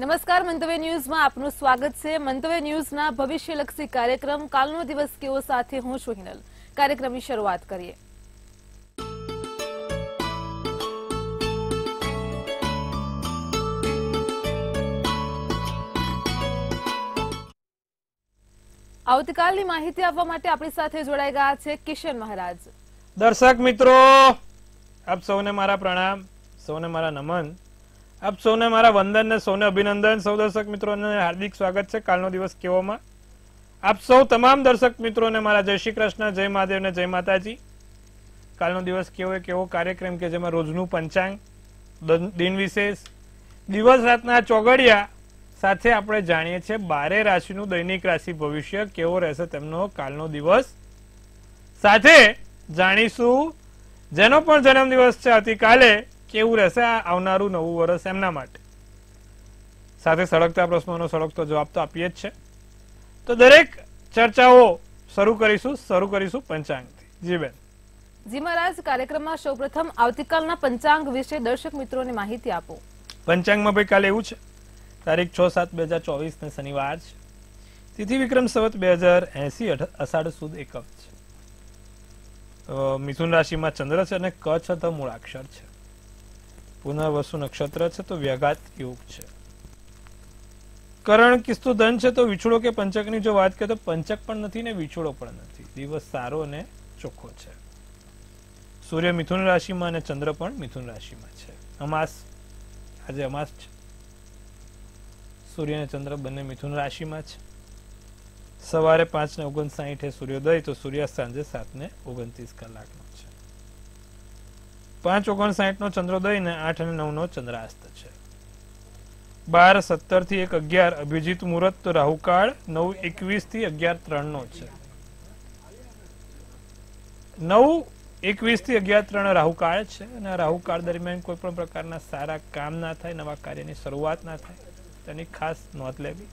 નમસ્કાર મંતવ્ય ન્યૂઝમાં આપનું સ્વાગત છે મંતવ્ય ન્યૂઝના ભવિષ્યલક્ષી કાર્યક્રમ કાલનો દિવસ કેવો સાથે હું છું હિનલ આવતીકાલની માહિતી આપવા માટે આપણી સાથે જોડાઈ છે કિશન મહારાજ દર્શક મિત્રો આપ સૌને મારા પ્રણામ સૌને મારા નમન આપ સૌને મારા વંદન ને સૌને અભિનંદન સૌ દર્શક મિત્રોને હાર્દિક સ્વાગત છે કાલનો દિવસ કેવોમાં આપ સૌ તમામ દર્શક મિત્રોને મારા જય શ્રી કૃષ્ણ જય મહાદેવ ને જય માતાજી કાલનો દિવસ કેવો એક એવો કાર્યક્રમ કે જેમાં રોજનું પંચાંગ દિન વિશેષ દિવસ રાતના ચોગડિયા સાથે આપણે જાણીએ છીએ બારે રાશિનું દૈનિક રાશિ ભવિષ્ય કેવો રહેશે તેમનો કાલનો દિવસ સાથે જાણીશું જેનો પણ જન્મદિવસ છે આવતીકાલે કેવું રહેશે આવનારું નવું વર્ષ એમના માટે સાથે સળગતા પ્રશ્નોનો સળગતો જવાબ તો આપીએ જ છે તો દરેક ચર્ચાઓ શરૂ કરીશું શરૂ કરીશું પંચાંગથી જી બેન જી મહારાજ કાર્યક્રમમાં સૌપ્રથમ આવતીકાલના પંચાંગ વિશે દર્શક મિત્રોને માહિતી આપો પંચાંગમાં ભાઈ કાલે એવું છે તારીખ છ સાત બે હજાર ને શનિવાર છે તિથિ વિક્રમ સવત બે હજાર એસી અષાઢ સુદ એકમ છે મિથુન રાશિમાં ચંદ્ર છે અને કચ્છ છ મૂળાક્ષર છે પુનર્વસુ નક્ષત્ર છે તો વ્યાઘાત યોગ છે કરણ કિસ્તુ ધન છે તો વિછોડો કે પંચકની જો વાત કરીએ તો પંચક પણ નથી ને વિછોડો પણ નથી દિવસ સારો અને ચોખ્ખો છે સૂર્ય મિથુન રાશિમાં અને ચંદ્ર પણ મિથુન રાશિમાં છે અમાસ આજે અમાસ છે સૂર્ય અને ચંદ્ર બંને મિથુન રાશિમાં છે સવારે પાંચ ને ઓગણસાઠે સૂર્યોદય તો સૂર્યાસ્ત સાંજે સાત ને ઓગણત્રીસ કલાકનો પાંચ ઓગણસાઠ નો ચંદ્રોદય ને આઠ અને નવ નો ચંદ્રાસ્ત છે બાર સત્તર થી એક અગિયાર અભિજીત મુહૂર્ત રાહુકાળ નવ એકવીસ થી અગિયાર ત્રણ નો છે નવ એકવીસ થી અગિયાર ત્રણ રાહુકાળ છે અને રાહુકાળ દરમિયાન કોઈ પણ પ્રકારના સારા કામ ના થાય નવા કાર્યની શરૂઆત ના થાય તેની ખાસ નોંધ લેવી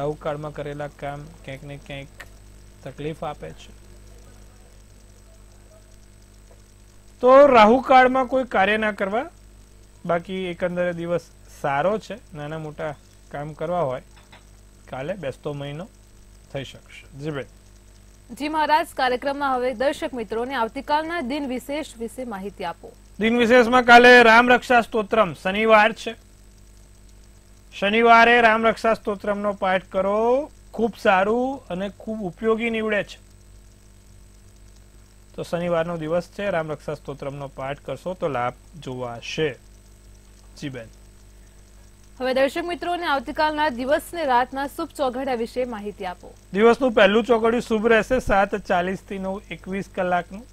રાહુકાળમાં કરેલા કામ ક્યાંક ને ક્યાંક તકલીફ આપે છે તો રાહુ કાળમાં કોઈ કાર્ય ના કરવા બાકી એકંદરે દિવસ સારો છે નાના મોટા કામ કરવા હોય કાલે બેસતો મહિનો થઈ શકશે જીબેન જી મહારાજ કાર્યક્રમમાં હવે દર્શક મિત્રોને આવતીકાલના દિન વિશેષ વિશે માહિતી આપો દિન વિશેષમાં કાલે રામ રક્ષા સ્તોત્રમ શનિવાર છે શનિવારે રામ રક્ષા સ્તોત્રમનો પાઠ કરો ખૂબ સારું અને ખૂબ ઉપયોગી નીવડે છે તો શનિવારનો દિવસ છે રામરક્ષા સ્તોત્રમનો પાઠ કરશો તો લાભ જોવાશે જી બેન હવે દર્શક મિત્રોને આવતીકાલના દિવસ ને રાતના શુભ ચોઘડિયા વિશે માહિતી આપો દિવસનું પહેલું ચોઘડિયું શુભ રહેશે સાત ચાલીસ થી નવ એકવીસ કલાકનું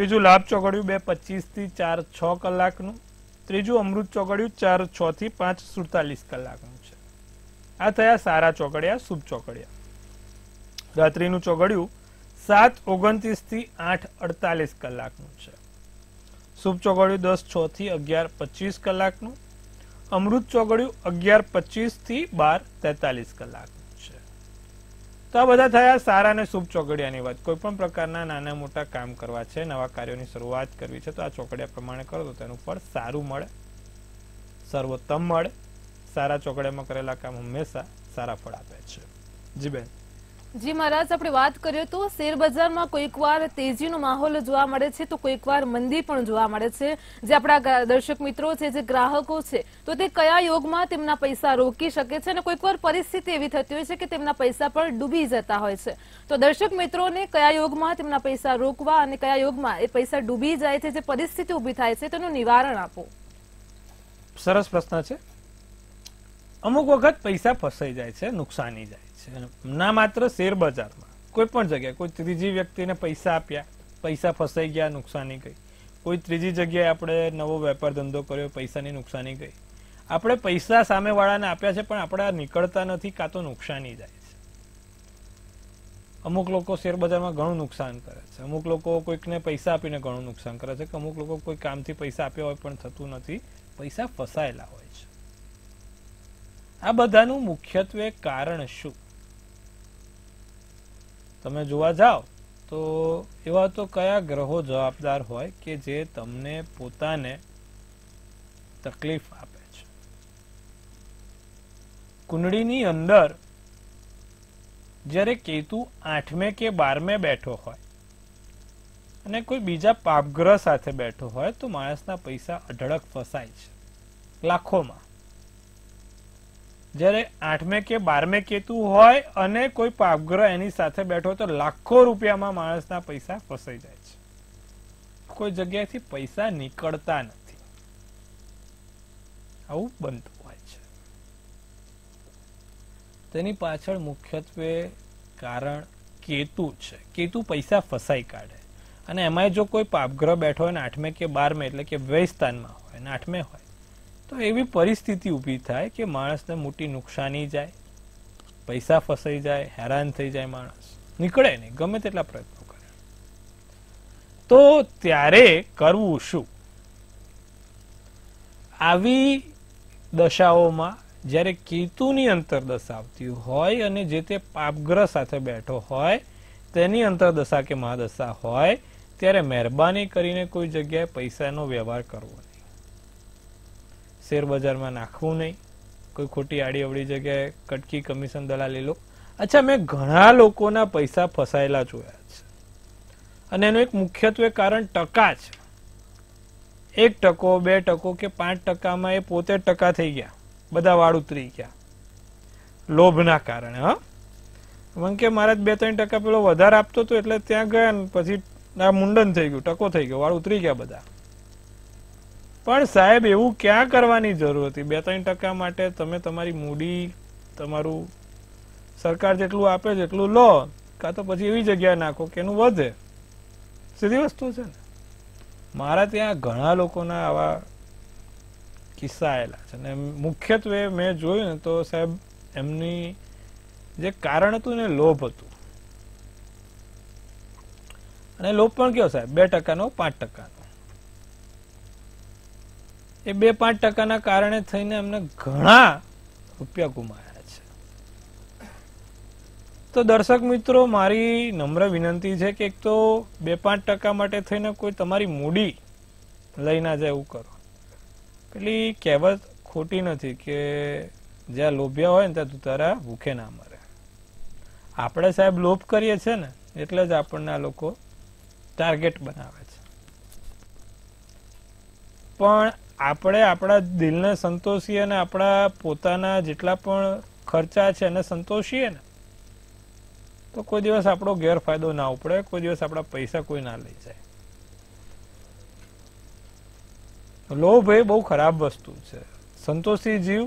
બીજું લાભ ચોઘડિયું બે પચીસ થી ચાર છ કલાકનું ત્રીજું અમૃત ચોઘડિયું ચાર છ થી પાંચ સુડતાલીસ કલાકનું છે આ થયા સારા ચોકડિયા શુભ ચોકડિયા રાત્રિનું ચોઘડિયું સાત ઓગણત્રીસ થી આઠ અડતાલીસ કલાકનું છે શુભ ચોગડિયું દસ છ થી અગિયાર પચીસ કલાકનું અમૃત ચોગડિયું અગિયાર પચીસ થી બાર તેતાલીસ કલાકનું છે તો આ બધા થયા સારા અને શુભ ચોગડિયાની વાત કોઈ પણ પ્રકારના નાના મોટા કામ કરવા છે નવા કાર્યોની શરૂઆત કરવી છે તો આ ચોકડિયા પ્રમાણે કરો તો તેનું ફળ સારું મળે સર્વોત્તમ મળે સારા ચોકડિયામાં કરેલા કામ હંમેશા સારા ફળ આપે છે જી બેન જી મહારાજ આપણે વાત કરીએ તો શેરબજારમાં વાર તેજીનો માહોલ જોવા મળે છે તો કોઈક વાર મંદી પણ જોવા મળે છે જે આપણા દર્શક મિત્રો છે જે ગ્રાહકો છે તો તે કયા યોગમાં તેમના પૈસા રોકી શકે છે અને કોઈક વાર પરિસ્થિતિ એવી થતી હોય છે કે તેમના પૈસા પર ડૂબી જતા હોય છે તો દર્શક મિત્રોને કયા યોગમાં તેમના પૈસા રોકવા અને કયા યોગમાં એ પૈસા ડૂબી જાય છે જે પરિસ્થિતિ ઊભી થાય છે તેનું નિવારણ આપો સરસ પ્રશ્ન છે અમુક વખત પૈસા ફસાઈ જાય છે નુકસાની જાય છે ના માત્ર શેર બજારમાં કોઈ પણ જગ્યાએ કોઈ ત્રીજી વ્યક્તિને પૈસા આપ્યા પૈસા ફસાઈ ગયા નુકસાની ગઈ કોઈ ત્રીજી જગ્યાએ આપણે નવો વેપાર ધંધો કર્યો પૈસાની નુકસાની ગઈ આપણે પૈસા સામેવાળાને આપ્યા છે પણ આપણે નીકળતા નથી કાં તો નુકસાની જાય છે અમુક લોકો શેરબજારમાં ઘણું નુકસાન કરે છે અમુક લોકો કોઈકને પૈસા આપીને ઘણું નુકસાન કરે છે કે અમુક લોકો કોઈ કામથી પૈસા આપ્યા હોય પણ થતું નથી પૈસા ફસાયેલા હોય છે આ બધાનું મુખ્યત્વે કારણ શું તમે જોવા જાઓ તો એવા તો કયા ગ્રહો જવાબદાર હોય કે જે તમને પોતાને તકલીફ આપે છે કુંડળીની અંદર જ્યારે કેતુ આઠમે કે બારમે બેઠો હોય અને કોઈ બીજા પાપગ્રહ સાથે બેઠો હોય તો માણસના પૈસા અઢળક ફસાય છે લાખોમાં જ્યારે આઠમે કે બારમે કેતુ હોય અને કોઈ પાપગ્રહ એની સાથે બેઠો તો લાખો રૂપિયામાં માણસના પૈસા ફસાઈ જાય છે કોઈ જગ્યાએથી પૈસા નીકળતા નથી આવું બનતું હોય છે તેની પાછળ મુખ્યત્વે કારણ કેતુ છે કેતુ પૈસા ફસાઈ કાઢે અને એમાંય જો કોઈ પાપગ્રહ બેઠો હોય ને આઠમે કે બારમે એટલે કે વ્યય સ્થાનમાં હોય ને આઠમે હોય તો એવી પરિસ્થિતિ ઊભી થાય કે માણસને મોટી નુકસાની જાય પૈસા ફસાઈ જાય હેરાન થઈ જાય માણસ નીકળે નહીં ગમે તેટલા પ્રયત્નો કરે તો ત્યારે કરવું શું આવી દશાઓમાં જ્યારે કેતુની અંતરદશા આવતી હોય અને જે તે પાપગ્રહ સાથે બેઠો હોય તેની અંતરદશા કે મહાદશા હોય ત્યારે મહેરબાની કરીને કોઈ જગ્યાએ પૈસાનો વ્યવહાર કરવો શેરબજારમાં નાખવું નહીં કોઈ ખોટી આડી અવળી જગ્યાએ કટકી કમિશન દલાલી લો અચ્છા મેં ઘણા લોકોના પૈસા ફસાયેલા જોયા છે અને એનું એક મુખ્યત્વે કારણ ટકા છે એક ટકો બે ટકો કે પાંચ ટકામાં એ પોતે ટકા થઈ ગયા બધા વાળ ઉતરી ગયા લોભના કારણે હમ કે મારા બે ત્રણ ટકા પેલો વધારે આપતો હતો એટલે ત્યાં ગયા પછી આ મુંડન થઈ ગયું ટકો થઈ ગયો વાળ ઉતરી ગયા બધા પણ સાહેબ એવું ક્યાં કરવાની જરૂર હતી બે ત્રણ ટકા માટે તમે તમારી મૂડી તમારું સરકાર જેટલું આપે જેટલું લો કાં તો પછી એવી જગ્યા નાખો કે એનું વધે સીધી વસ્તુ છે ને મારા ત્યાં ઘણા લોકોના આવા કિસ્સા આવેલા છે ને મુખ્યત્વે મેં જોયું ને તો સાહેબ એમની જે કારણ હતું ને લોભ હતું અને લોભ પણ કયો સાહેબ બે ટકાનો પાંચ ટકાનો એ બે પાંચ ટકાના કારણે થઈને એમને ઘણા રૂપિયા ગુમાયા છે તો દર્શક મિત્રો મારી નમ્ર વિનંતી છે કે એક તો બે પાંચ ટકા માટે થઈને કોઈ તમારી મૂડી લઈ ના જાય એવું કરો પેલી કહેવત ખોટી નથી કે જ્યાં લોભ્યા હોય ને ત્યાં તું તારા ભૂખે ના મરે આપણે સાહેબ લોભ કરીએ છીએ ને એટલે જ આપણને આ લોકો ટાર્ગેટ બનાવે છે પણ આપણે આપણા દિલને સંતોષીએ અને આપણા પોતાના જેટલા પણ ખર્ચા છે એને સંતોષીએ ને તો કોઈ દિવસ આપણો ગેરફાયદો ના ઉપડે કોઈ દિવસ આપણા પૈસા કોઈ ના લઈ જાય લોભ એ બહુ ખરાબ વસ્તુ છે સંતોષી જીવ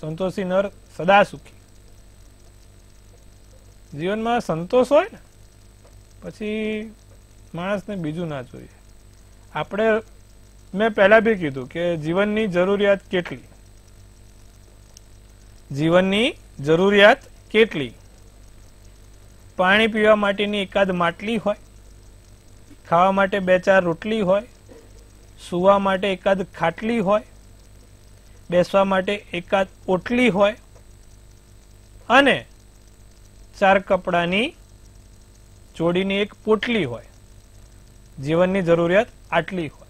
સંતોષી નર સદા સુખી જીવનમાં સંતોષ હોય ને પછી માણસને બીજું ના જોઈએ આપણે મેં પહેલા બી કીધું કે જીવનની જરૂરિયાત કેટલી જીવનની જરૂરિયાત કેટલી પાણી પીવા માટેની એકાદ માટલી હોય ખાવા માટે બે ચાર રોટલી હોય સુવા માટે એકાદ ખાટલી હોય બેસવા માટે એકાદ ઓટલી હોય અને ચાર કપડાની જોડીની એક પોટલી હોય જીવનની જરૂરિયાત આટલી હોય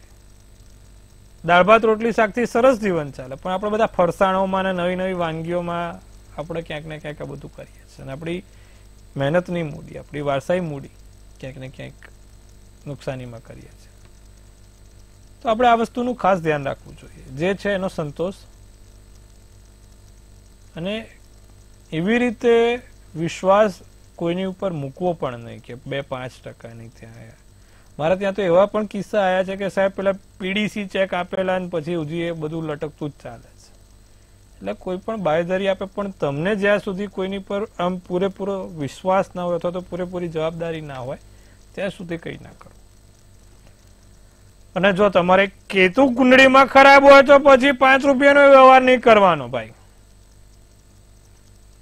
દાળ ભાત રોટલી શાકથી સરસ જીવન ચાલે પણ આપણે બધા ફરસાણોમાં ને નવી નવી વાનગીઓમાં આપણે ક્યાંક ને ક્યાંક આ બધું કરીએ છીએ અને આપણી મહેનતની મૂડી આપણી વારસાઈ મૂડી ક્યાંક ને ક્યાંક નુકસાનીમાં કરીએ છીએ તો આપણે આ વસ્તુનું ખાસ ધ્યાન રાખવું જોઈએ જે છે એનો સંતોષ અને એવી રીતે વિશ્વાસ કોઈની ઉપર મૂકવો પણ નહીં કે બે પાંચ ટકા નહીં ત્યાં મારા ત્યાં તો એવા પણ કિસ્સા આવ્યા છે કે સાહેબ પેલા પીડીસી ચેક આપેલા ને પછી હજી એ બધું લટકતું જ ચાલે છે એટલે કોઈ પણ બાયદારી આપે પણ તમને જ્યાં સુધી કોઈની પર આમ પૂરેપૂરો વિશ્વાસ ના હોય અથવા તો પૂરેપૂરી જવાબદારી ના હોય ત્યાં સુધી કંઈ ના કરો અને જો તમારે કેતુ કુંડળીમાં ખરાબ હોય તો પછી પાંચ રૂપિયાનો વ્યવહાર નહીં કરવાનો ભાઈ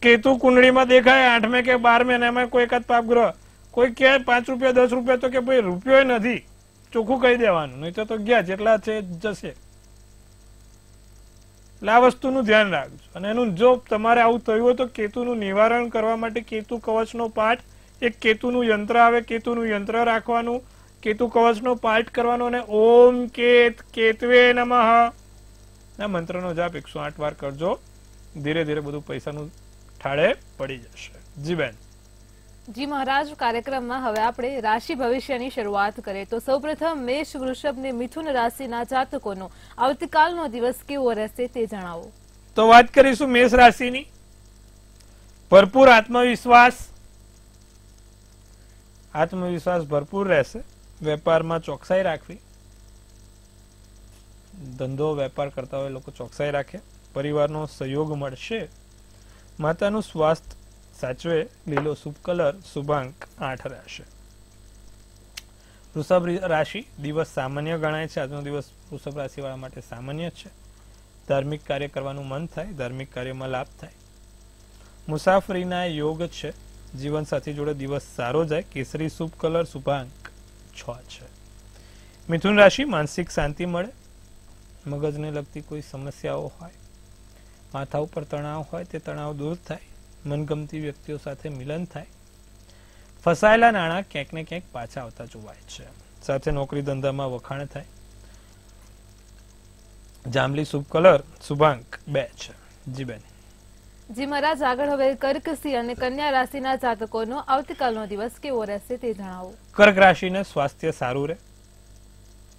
કેતુ કુંડળીમાં દેખાય આઠમે કે બારમે અને એમાં કોઈ જ પાપગ્રહ કોઈ કે પાંચ રૂપિયા દસ રૂપિયા તો કે ભાઈ રૂપિયો નથી ચોખ્ખું કહી દેવાનું નહીં તો ગયા જેટલા છે જશે એટલે આ વસ્તુનું ધ્યાન રાખજો અને એનું જો તમારે આવું થયું હોય તો કેતુનું નિવારણ કરવા માટે કેતુ કવચનો પાઠ એક કેતુનું યંત્ર આવે કેતુનું યંત્ર રાખવાનું કેતુ કવચનો પાઠ કરવાનો અને ઓમ કેત કેતવે નમઃ ના મંત્રનો જાપ એકસો આઠ વાર કરજો ધીરે ધીરે બધું પૈસાનું ઠાળે પડી જશે જી બેન જી મહારાજ કાર્યક્રમમાં હવે આપણે રાશિ ભવિષ્યની શરૂઆત કરીએ તો સૌપ્રથમ મેષ વૃષભ ને મિથુન રાશિના જાતકોનો આવતીકાલનો દિવસ કેવો રહેશે તે જણાવો તો વાત કરીશું મેષ રાશિની ભરપૂર આત્મવિશ્વાસ આત્મવિશ્વાસ ભરપૂર રહેશે વેપારમાં ચોકસાઈ રાખવી ધંધો વેપાર કરતા હોય લોકો ચોકસાઈ રાખે પરિવારનો સહયોગ મળશે માતાનું સ્વાસ્થ્ય સાચવે લીલો શુભ કલર શુભાંક આઠ રહેશે વૃષભ રાશિ દિવસ સામાન્ય ગણાય છે આજનો દિવસ વૃષભ રાશિવાળા માટે સામાન્ય છે ધાર્મિક કાર્ય કરવાનું મન થાય ધાર્મિક કાર્યમાં લાભ થાય મુસાફરીના યોગ છે જીવન સાથી જોડે દિવસ સારો જાય કેસરી શુભ કલર શુભાંક છ છે મિથુન રાશિ માનસિક શાંતિ મળે મગજને લગતી કોઈ સમસ્યાઓ હોય માથા ઉપર તણાવ હોય તે તણાવ દૂર થાય મનગમતી વ્યક્તિઓ સાથે મિલન થાય ફસાયેલા નાણાં ક્યાંક ને ક્યાંક પાછા આવતા જોવાય છે સાથે નોકરી ધંધામાં વખાણ થાય જાંબલી શુભ કલર શુભાંક બે છે જી બેન જી મહારાજ આગળ હવે કર્ક સિંહ અને કન્યા રાશિના જાતકોનો આવતીકાલનો દિવસ કેવો રહેશે તે જણાવો કર્ક રાશિને સ્વાસ્થ્ય સારું રહે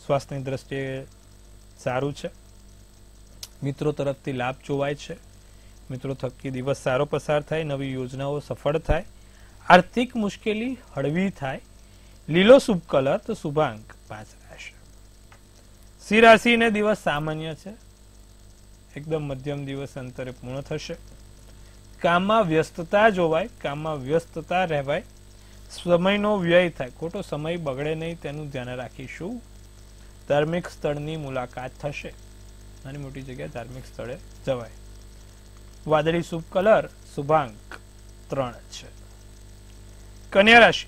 સ્વાસ્થ્યની દ્રષ્ટિએ સારું છે મિત્રો તરફથી લાભ જોવાય છે મિત્રો થકી દિવસ સારો પસાર થાય નવી યોજનાઓ સફળ થાય આર્થિક મુશ્કેલી હળવી થાય લીલો શુભ કલર તો શુભાંક પાંચ રહેશે સી રાશિને દિવસ સામાન્ય છે એકદમ મધ્યમ દિવસ અંતરે પૂર્ણ થશે કામમાં વ્યસ્તતા જોવાય કામમાં વ્યસ્તતા રહેવાય સમયનો વ્યય થાય ખોટો સમય બગડે નહીં તેનું ધ્યાન રાખીશું ધાર્મિક સ્થળની મુલાકાત થશે નાની મોટી જગ્યા ધાર્મિક સ્થળે જવાય વાદળી શુભ કલર શુભાંક ત્રણ છે કન્યા રાશિ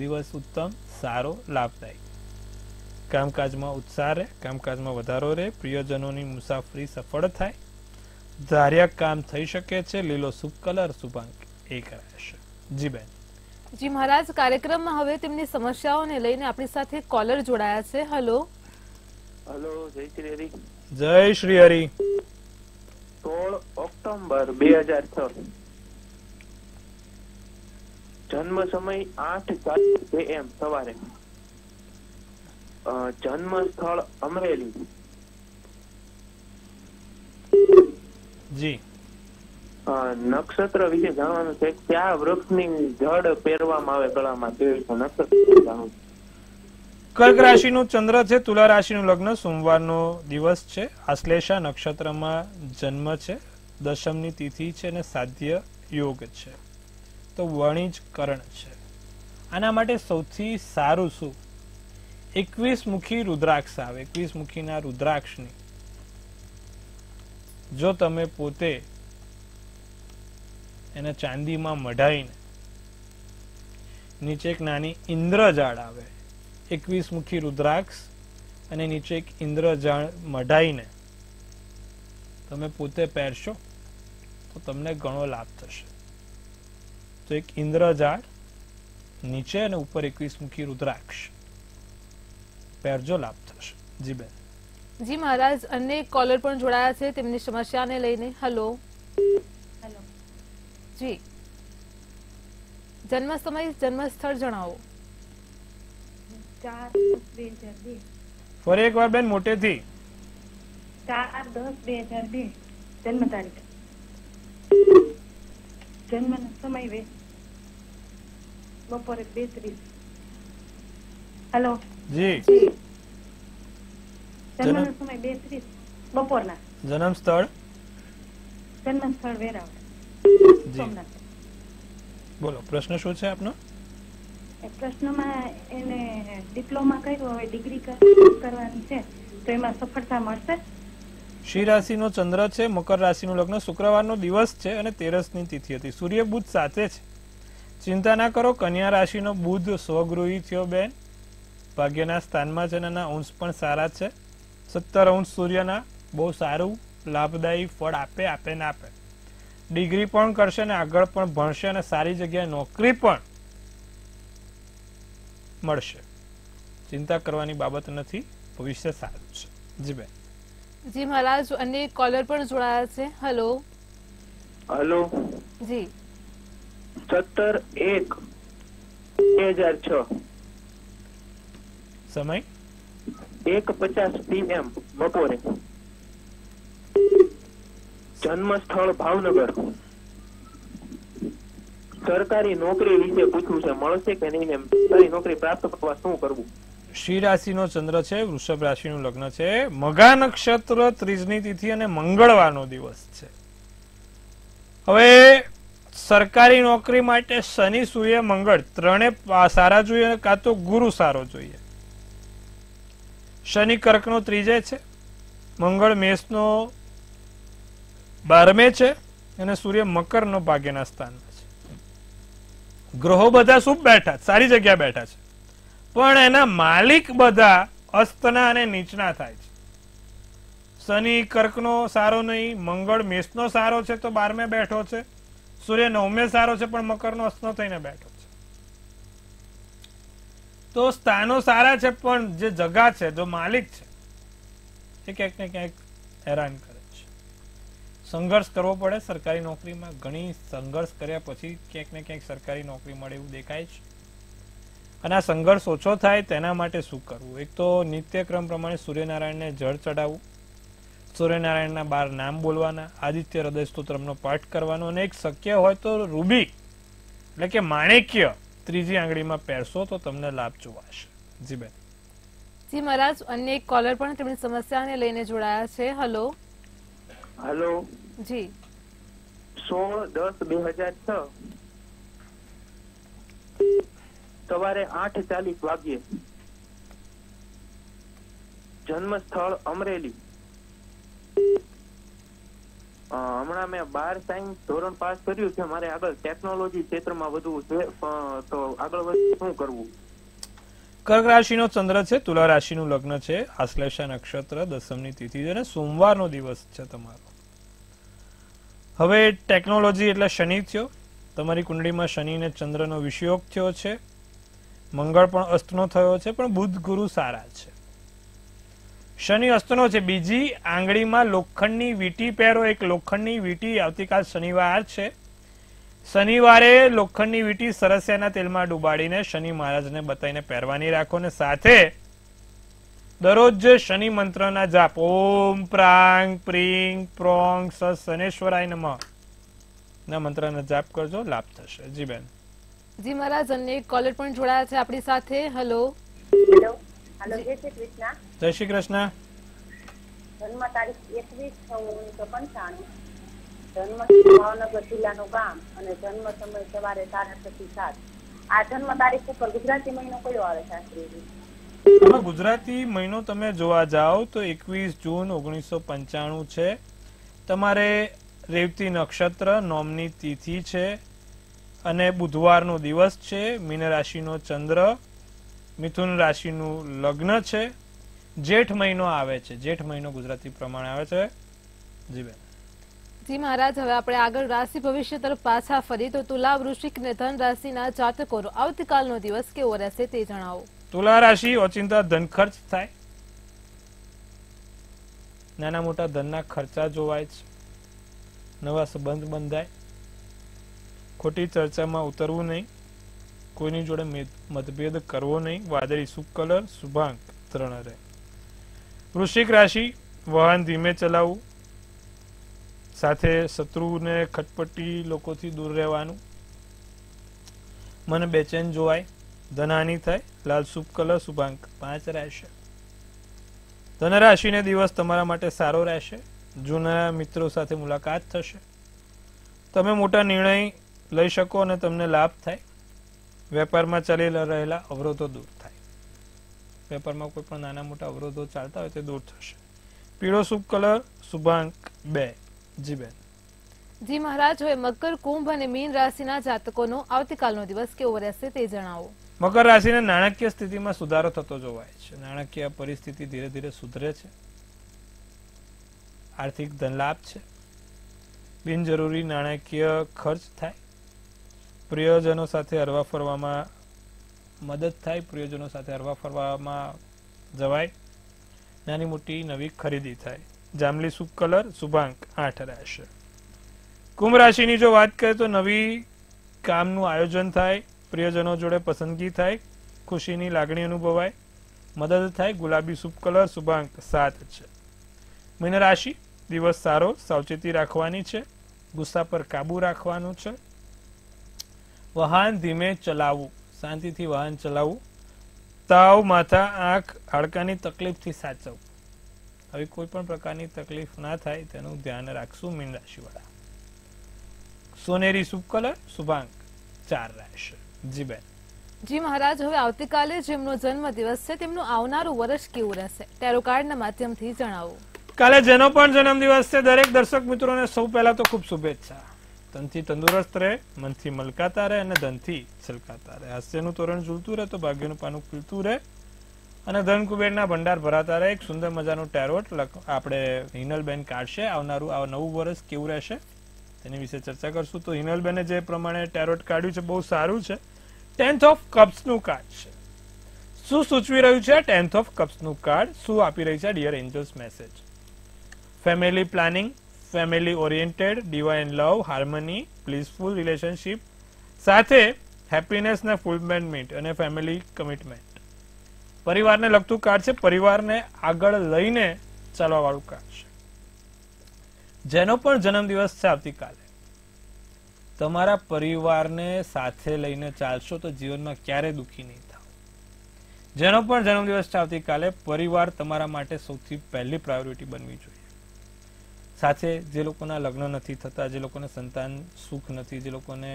દિવસ ઉત્તમ સારો લાભદાયી કામકાજમાં ઉત્સાહ રહે કામકાજમાં વધારો રહે પ્રિયજનોની મુસાફરી સફળ થાય ધાર્યા કામ થઈ શકે છે લીલો શુભ કલર શુભાંક એક રહેશે જી બેન જી મહારાજ કાર્યક્રમમાં હવે તેમની સમસ્યાઓને લઈને આપણી સાથે કોલર જોડાયા છે હલો હલો જય શ્રી હરિ જય શ્રી હરિ સોળ ઓક્ટોબર બે હજાર છ જન્મ સમય આઠ ચાલીસ એમ સવારે જન્મ સ્થળ અમરેલી જી નક્ષત્ર વિશે જાણવાનું છે કયા વૃક્ષની જડ પહેરવામાં આવે ગળામાં તે નક્ષત્ર જાણવું કર્ક રાશિનું ચંદ્ર છે તુલા રાશિનું લગ્ન સોમવારનો દિવસ છે આશ્લેષા નક્ષત્રમાં જન્મ છે દશમની તિથિ છે અને સાધ્ય યોગ છે તો વણિજકરણ છે આના માટે સૌથી સારું શું એકવીસ મુખી રુદ્રાક્ષ આવે એકવીસ મુખીના રુદ્રાક્ષની જો તમે પોતે એને ચાંદીમાં મઢાઈને નીચે એક નાની ઇન્દ્રજાળ આવે એકવીસ મુખી રુદ્રાક્ષ અને નીચે એક ઇન્દ્રજાળ મઢાઈને તમે પોતે પહેરશો તો તમને ઘણો લાભ થશે તો એક ઇન્દ્રજાળ નીચે અને ઉપર એકવીસ મુખી રુદ્રાક્ષ પહેરજો લાભ થશે જી બેન જી મહારાજ અન્ય કોલર પણ જોડાયા છે તેમની સમસ્યાને લઈને હલો જી જન્મ સમય જન્મ સ્થળ જણાવો ચાર બે હજાર બે ફરી એકવાર ચાર દસ બે હજાર બે જન્મ તારીખ જન્મ સમય વે બપોરે બે ત્રીસ હેલો જી જન્મ સમય બે ત્રીસ બપોરના જન્મ સ્થળ જન્મ સ્થળ વેરાવળ સોમનાથ બોલો પ્રશ્ન શું છે આપનો પ્રશ્નમાં એને ડિપ્લોમા કર્યો હવે ડિગ્રી કરવાની છે તો એમાં સફળતા મળશે શ્રી રાશિનો ચંદ્ર છે મકર રાશિ નું લગ્ન શુક્રવાર નો દિવસ છે અને તેરસની તિથિ હતી સૂર્ય બુધ સાથે છે ચિંતા ના કરો કન્યા રાશિનો બુધ સ્વગૃહી થયો બેન ભાગ્યના સ્થાનમાં છે અને અંશ પણ સારા છે સત્તર અંશ સૂર્યના બહુ સારું લાભદાયી ફળ આપે આપે ને આપે ડિગ્રી પણ કરશે ને આગળ પણ ભણશે અને સારી જગ્યાએ નોકરી પણ મળશે ચિંતા કરવાની બાબત નથી ભવિષ્ય સારું છે જી બેન જી મહારાજ અન્ય કોલર પણ જોડાયા છે હેલો હેલો જી સત્તર એક બે હજાર છ સમય એક પચાસ પીએમ બપોરે જન્મ સ્થળ ભાવનગર સરકારી નોકરી વિશે પૂછવું છે મળશે કે નહીં સરકારી નોકરી પ્રાપ્ત કરવા શું કરવું શ્રી રાશિનો ચંદ્ર છે વૃષભ રાશિનું લગ્ન છે મઘા નક્ષત્ર ત્રીજની તિથિ અને મંગળવારનો દિવસ છે હવે સરકારી નોકરી માટે શનિ સૂર્ય મંગળ ત્રણે સારા જોઈએ કાં તો ગુરુ સારો જોઈએ શનિ કર્કનો ત્રીજે છે મંગળ મેષ નો બારમે છે અને સૂર્ય મકર મકરનો ભાગ્યના સ્થાન ગ્રહો બધા શું બેઠા સારી જગ્યા બેઠા છે પણ એના માલિક બધા અસ્તના અને નીચના થાય છે શનિ કર્કનો સારો નહીં મંગળ મેષનો સારો છે તો બારમે બેઠો છે સૂર્ય નવમે સારો છે પણ મકરનો અસ્તનો થઈને બેઠો છે તો સ્થાનો સારા છે પણ જે જગા છે જો માલિક છે એ ક્યાંક ને ક્યાંક હેરાન કરે સંઘર્ષ કરવો પડે સરકારી નોકરીમાં ઘણી સંઘર્ષ કર્યા પછી ક્યાંક ને ક્યાંક સરકારી નોકરી મળે એવું દેખાય છે અને આ સંઘર્ષ ઓછો થાય તેના માટે શું કરવું એક તો નિત્યક્રમ પ્રમાણે સૂર્યનારાયણને જળ ચડાવવું સૂર્યનારાયણના બાર નામ બોલવાના આદિત્ય હૃદય સ્તોત્રમનો પાઠ કરવાનો અને એક શક્ય હોય તો રૂબી એટલે કે માણેક્ય ત્રીજી આંગળીમાં પહેરશો તો તમને લાભ જોવાશે જી બેન જી મહારાજ અન્ય એક કોલર પણ તેમની સમસ્યાને લઈને જોડાયા છે હલો હેલો જી સો દસ બે હજાર છ સવારે આઠ ચાલીસ વાગ્યે જન્મ સ્થળ અમરેલી હમણાં મેં બાર સાયન્સ ધોરણ પાસ કર્યું છે મારે આગળ ટેકનોલોજી ક્ષેત્રમાં વધુ છે તો આગળ વધુ શું કરવું કર્ક રાશિનો ચંદ્ર છે તુલા રાશિનું લગ્ન છે આશ્લેષા નક્ષત્ર દસમની તિથિ છે અને સોમવારનો દિવસ છે તમારો હવે ટેકનોલોજી એટલે શનિ થયો તમારી કુંડળીમાં શનિ અને ચંદ્રનો વિષયોગ થયો છે મંગળ પણ અસ્તનો થયો છે પણ બુધ ગુરુ સારા છે શનિ અસ્તનો છે બીજી આંગળીમાં લોખંડની વીટી પહેરો એક લોખંડની વીટી આવતીકાલ શનિવાર છે શનિવારે લોખંડની વીટી સરસ્યાના તેલમાં ડુબાડીને શનિ મહારાજને બતાવીને પહેરવાની રાખો ને સાથે દરરોજ શનિ મંત્રના જાપ ઓમ પ્રાંગ પ્રિંગ પ્રોંગ સ શનેશ્વરાય નમઃ ના મંત્રના જાપ કરજો લાભ થશે જી બેન જી મહારાજ અન્ય કોલર પણ જોડાયા છે આપણી સાથે હેલો હેલો જય શ્રી કૃષ્ણ જય શ્રી કૃષ્ણ જન્મ તારીખ એકવીસ છ ઓગણીસો જન્મ ભાવનગર જિલ્લાનું ગામ અને જન્મ સમય સવારે સાડા સાત આ જન્મ તારીખ ઉપર ગુજરાતી મહિનો કયો આવે શાસ્ત્રીજી ગુજરાતી મહિનો તમે જોવા જાઓ તો એકવીસ જૂન ઓગણીસો પંચાણું છે તમારે રેવતી નક્ષત્ર નોમની તિથિ છે અને બુધવારનો દિવસ છે મીન રાશિનો ચંદ્ર મિથુન રાશિનું લગ્ન છે જેઠ મહિનો આવે છે જેઠ મહિનો ગુજરાતી પ્રમાણે આવે છે જી બેન જી મહારાજ હવે આપણે આગળ રાશિ ભવિષ્ય તરફ પાછા ફરી તો તુલા વૃશ્ચિક ને ધન રાશિના જાતકો આવતીકાલનો દિવસ કેવો રહેશે તે જણાવો તુલા રાશિ ઓચિંતા ધન ખર્ચ થાય નાના મોટા ધનના ખર્ચા જોવાય છે નવા સંબંધ બંધાય ખોટી ચર્ચામાં ઉતરવું નહીં કોઈની જોડે મતભેદ કરવો નહીં વાદળી શુભ કલર શુભાંક ત્રણ રહે વૃશ્ચિક રાશિ વાહન ધીમે ચલાવવું સાથે શત્રુને ખટપટી લોકોથી દૂર રહેવાનું મને બેચેન જોવાય ધનહાનિ થાય લાલ શુભ કલર શુભાંક પાંચ રહેશે ધનરાશિને દિવસ તમારા માટે સારો રહેશે જૂના મિત્રો સાથે મુલાકાત થશે તમે મોટા નિર્ણય લઈ શકો અને તમને લાભ થાય વેપારમાં ચાલી રહેલા અવરોધો દૂર થાય વેપારમાં કોઈ પણ નાના મોટા અવરોધો ચાલતા હોય તે દૂર થશે પીળો શુભ કલર શુભાંક બે જી બેન જી મહારાજ હવે મકર કુંભ અને મીન રાશિના જાતકોનો આવતીકાલનો દિવસ કેવો રહેશે તે જણાવો મકર રાશિને નાણાકીય સ્થિતિમાં સુધારો થતો જોવાય છે નાણાકીય પરિસ્થિતિ ધીરે ધીરે સુધરે છે આર્થિક ધનલાભ છે બિનજરૂરી નાણાકીય ખર્ચ થાય પ્રિયજનો સાથે હરવા ફરવામાં મદદ થાય પ્રિયજનો સાથે હરવા ફરવામાં જવાય નાની મોટી નવી ખરીદી થાય જામલી શુભ કલર શુભાંક આઠ રહેશે કુંભ રાશિની જો વાત કરીએ તો નવી કામનું આયોજન થાય પ્રિયજનો જોડે પસંદગી થાય ખુશીની લાગણી અનુભવાય મદદ થાય ગુલાબી શુભ કલર શુભાંક સાત છે મહિના રાશિ દિવસ સારો સાવચેતી રાખવાની છે ગુસ્સા પર કાબુ રાખવાનું છે વાહન ધીમે ચલાવવું શાંતિથી વાહન ચલાવવું તાવ માથા આંખ હાડકાની તકલીફથી સાચવવું હવે કોઈ પણ પ્રકારની તકલીફ ના થાય તેનું ધ્યાન રાખશું મીન રાશિવાળા સોનેરી શુભ કલર શુભાંક ચાર રહેશે જી બેન જી મહારાજ હવે આવતીકાલે જેમનો જન્મ દિવસ છે તેમનું આવનારું વર્ષ કેવું રહેશે ટેરો કાર્ડના માધ્યમથી જણાવો કાલે જેનો પણ જન્મદિવસ છે દરેક દર્શક મિત્રોને સૌ પહેલા તો ખૂબ શુભેચ્છા તનથી તંદુરસ્ત રહે મનથી મલકાતા રહે અને ધનથી છલકાતા રહે હાસ્યનું તોરણ ઝૂલતું રહે તો ભાગ્યનું પાનું ખીલતું રહે અને ધન કુબેરના ભંડાર ભરાતા રહે એક સુંદર મજાનું ટેરોટ આપણે હિનલબેન કાઢશે આવનારું આ નવું વર્ષ કેવું રહેશે તેની વિશે ચર્ચા કરશું તો હિનલબેને જે પ્રમાણે ટેરોટ કાઢ્યું છે બહુ સારું છે ટેન્થ ઓફ કપ્સનું કાર્ડ છે શું સૂચવી રહ્યું છે ટેન્થ ઓફ કપ્સનું કાર્ડ શું આપી રહી છે dear angels message family planning family oriented divine love harmony blissful relationship સાથે હેપીનેસ ને ફૂલમેન્ટ અને ફેમિલી કમિટમેન્ટ પરિવારને લગતું કાર્ડ છે પરિવારને આગળ લઈને ચાલવાવાળું કાર્ડ છે જેનો પણ જન્મદિવસ છે આવતીકાલ તમારા પરિવારને સાથે લઈને ચાલશો તો જીવનમાં ક્યારે દુઃખી નહીં થાવ જેનો પણ જન્મદિવસ છે આવતીકાલે પરિવાર તમારા માટે સૌથી પહેલી પ્રાયોરિટી બનવી જોઈએ સાથે જે લોકોના લગ્ન નથી થતા જે લોકોને સંતાન સુખ નથી જે લોકોને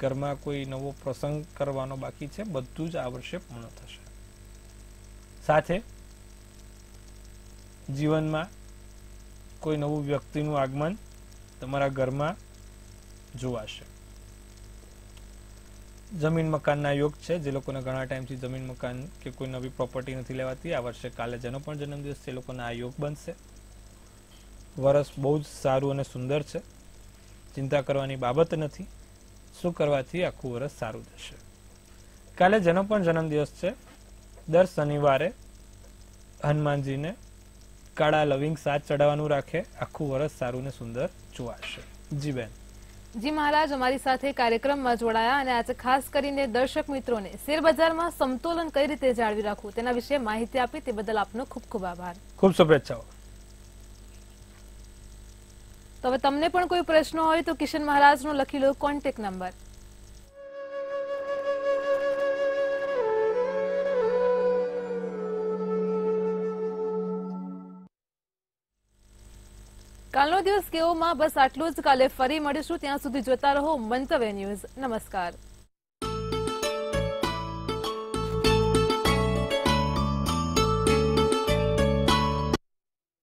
ઘરમાં કોઈ નવો પ્રસંગ કરવાનો બાકી છે બધું જ આ વર્ષે પૂર્ણ થશે સાથે જીવનમાં કોઈ નવું વ્યક્તિનું આગમન તમારા ઘરમાં જોવાશે જમીન મકાનના યોગ છે જે લોકોને ઘણા ટાઈમથી જમીન મકાન કે કોઈ નવી પ્રોપર્ટી નથી લેવાતી આ વર્ષે કાલે જેનો પણ જન્મદિવસ છે એ લોકોના આ યોગ બનશે વરસ બહુ જ સારું અને સુંદર છે ચિંતા કરવાની બાબત નથી શું કરવાથી આખું વરસ સારું જશે કાલે જેનો પણ જન્મદિવસ છે દર શનિવારે હનુમાનજીને કાળા લવિંગ સાથ ચડાવવાનું રાખે આખું વરસ સારું ને સુંદર જોવાશે જી બેન જી મહારાજ અમારી સાથે કાર્યક્રમમાં જોડાયા અને આજે ખાસ કરીને દર્શક મિત્રોને શેરબજારમાં સમતોલન કઈ રીતે જાળવી રાખવું તેના વિશે માહિતી આપી તે બદલ આપનો ખૂબ ખૂબ આભાર ખૂબ શુભેચ્છાઓ તો હવે તમને પણ કોઈ પ્રશ્નો હોય તો કિશન મહારાજનો લખી લો કોન્ટેક્ટ નંબર કાલનો દિવસ કેવોમાં બસ આટલું જ કાલે ફરી મળીશું ત્યાં સુધી જોતા રહો મંતવ્ય ન્યૂઝ નમસ્કાર